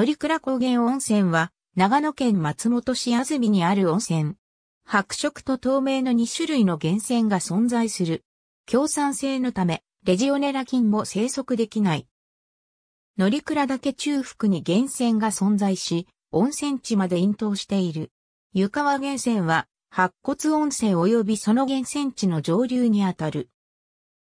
乗倉高原温泉は、長野県松本市安住にある温泉。白色と透明の2種類の源泉が存在する。強酸性のため、レジオネラ菌も生息できない。乗倉岳中腹に源泉が存在し、温泉地まで引頭している。湯川源泉は、白骨温泉及びその源泉地の上流にあたる。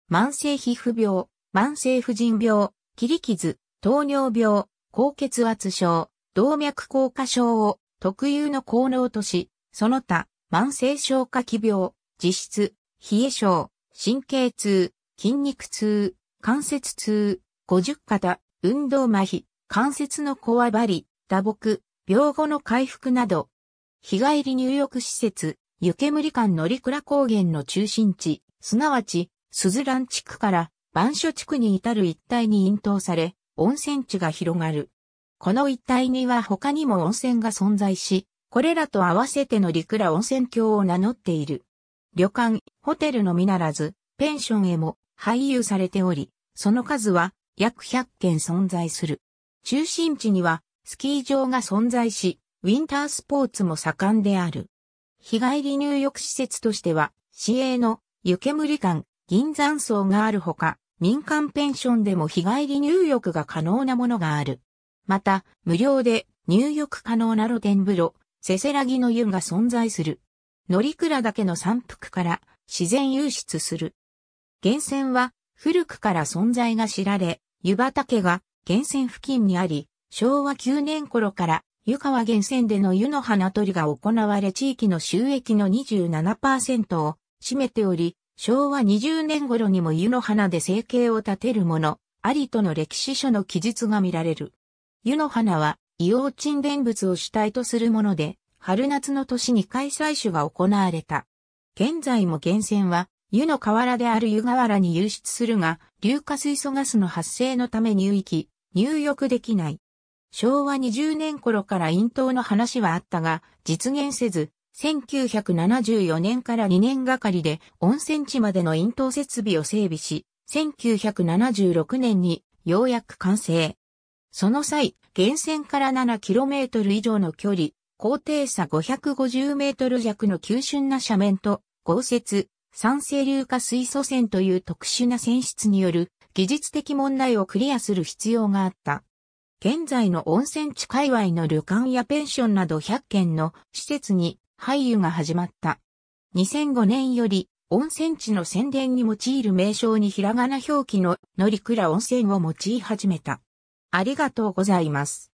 慢性皮膚病、慢性婦人病、切り傷、糖尿病、高血圧症、動脈硬化症を特有の効能とし、その他、慢性消化器病、実質、冷え症、神経痛、筋肉痛、関節痛、五十肩、運動麻痺、関節のこわばり、打撲、病後の回復など、日帰り入浴施設、湯煙館乗倉高原の中心地、すなわち、鈴蘭地区から、板所地区に至る一帯に引頭され、温泉地が広がる。この一帯には他にも温泉が存在し、これらと合わせての陸ら温泉郷を名乗っている。旅館、ホテルのみならず、ペンションへも配有されており、その数は約100件存在する。中心地にはスキー場が存在し、ウィンタースポーツも盛んである。日帰り入浴施設としては、市営の湯煙館、銀山荘があるほか、民間ペンションでも日帰り入浴が可能なものがある。また、無料で入浴可能な露天風呂、せせらぎの湯が存在する。乗倉岳の山腹から自然湧出する。源泉は古くから存在が知られ、湯畑が源泉付近にあり、昭和9年頃から湯川源泉での湯の花取りが行われ地域の収益の27%を占めており、昭和20年頃にも湯の花で生計を立てる者、ありとの歴史書の記述が見られる。湯の花は、硫黄沈殿物を主体とするもので、春夏の年に開催種が行われた。現在も源泉は、湯の河原である湯河原に流出するが、硫化水素ガスの発生のため入域、入浴できない。昭和20年頃から陰頭の話はあったが、実現せず、1974年から2年がかりで温泉地までの引湯設備を整備し、1976年にようやく完成。その際、源泉から 7km 以上の距離、高低差 550m 弱の急峻な斜面と、豪雪、酸性硫化水素泉という特殊な泉質による技術的問題をクリアする必要があった。現在の温泉地界隈の旅館やペンションなど100軒の施設に俳優が始まった。2005年より温泉地の宣伝に用いる名称にひらがな表記の乗鞍温泉を用い始めた。ありがとうございます。